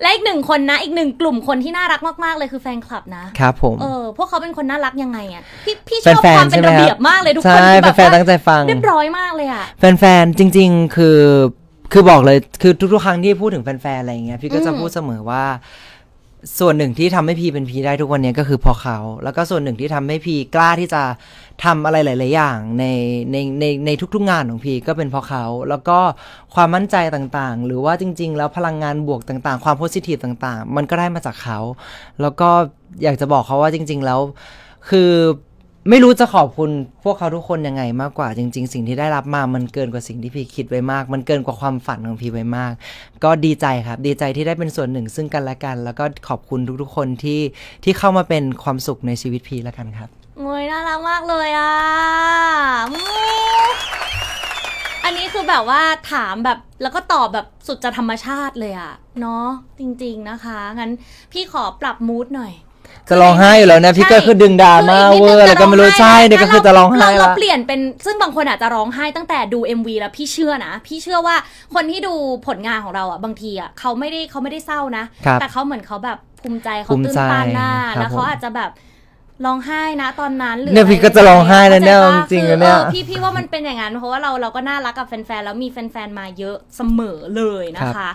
และอีกหนึ่งคนนะอีกหนึ่งกลุ่มคนที่น่ารักมากๆเลยคือแฟนคลับนะครับ ผมเออพวกเขาเป็นคนน่ารักยังไงอ่ะพี่พี่ชอบความเป็นระเบียบมากเลยทุกคนแบบแฟนตั้งใจฟังเรียบร้อยมากเลยอ่ะแฟนๆจริง ๆ คือคือบอกเลยคือทุกๆครั้งที่พูดถึงแฟนๆอะไรเงี้ยพี่ก็จะพูดเสมอว่าส่วนหนึ่งที่ทำให้พีเป็นพีได้ทุกวันนี้ก็คือพอเขา แล้วก็ส่วนหนึ่งที่ทำให้พีกล้าที่จะทำอะไรหลาย ๆ อย่าง ในในในในทุก ๆ งานของพีก็เป็นพอเขา แล้วก็ความมั่นใจต่างๆ หรือว่าจริงๆ แล้วพลังงานบวกต่างๆ ความโพสิทีฟต่าง ๆ มันก็ได้มาจากเขา แล้วก็อยากจะบอกเขาว่าจริง ๆ แล้ว คือไม่รู้จะขอบคุณพวกเขาทุกคนยังไงมากกว่า จริงๆ สิ่งที่ได้รับมามันเกินกว่าสิ่งที่พี่คิดไว้มาก มันเกินกว่าความฝันของพี่ไว้มาก ก็ดีใจครับ ดีใจที่ได้เป็นส่วนหนึ่งซึ่งกันและกัน แล้วก็ขอบคุณทุกๆคนที่ที่เข้ามาเป็นความสุขในชีวิตพี่แล้วกันครับมวยน่ารักมากเลยอ่ะอันนี้คือแบบว่าถามแบบแล้วก็ตอบแบบสุดจะธรรมชาติเลยอ่ะเนาะจริงๆนะคะ งั้นพี่ขอปรับมูดหน่อยจะร้องไห้อยู่แล้วนะ พี่ก็คือดึงดามาเวอร์แล้วก็ไม่รู้ใช่เนี่ยก็คือจะร้องไห้ลเราเปลี่ยนเป็นซึ่งบางคนอาจจะร้องไห้ตั้งแต่ดู MV แล้ว พี่เชื่อนะพี่เชื่อว่าคนที่ดูผลงานของเราอ่ะบางทีอ่ะเขาไม่ได้เขาไม่ได้เศร้านะแต่เขาเหมือนเขาแบบภูมิใจเขาตื้นตันหน้าแล้วเขาอาจจะแบบร้องไห้นะตอนนั้นหรือเนี่ยพี่ก็จะร้องไห้แล้วเนี่ยจริงๆเนี่ยพี่พี่ว่ามันเป็นอย่างนั้นเพราะว่าเราเราก็น่ารักกับแฟนๆแล้วมีแฟนๆมาเยอะเสมอเลยนะคะ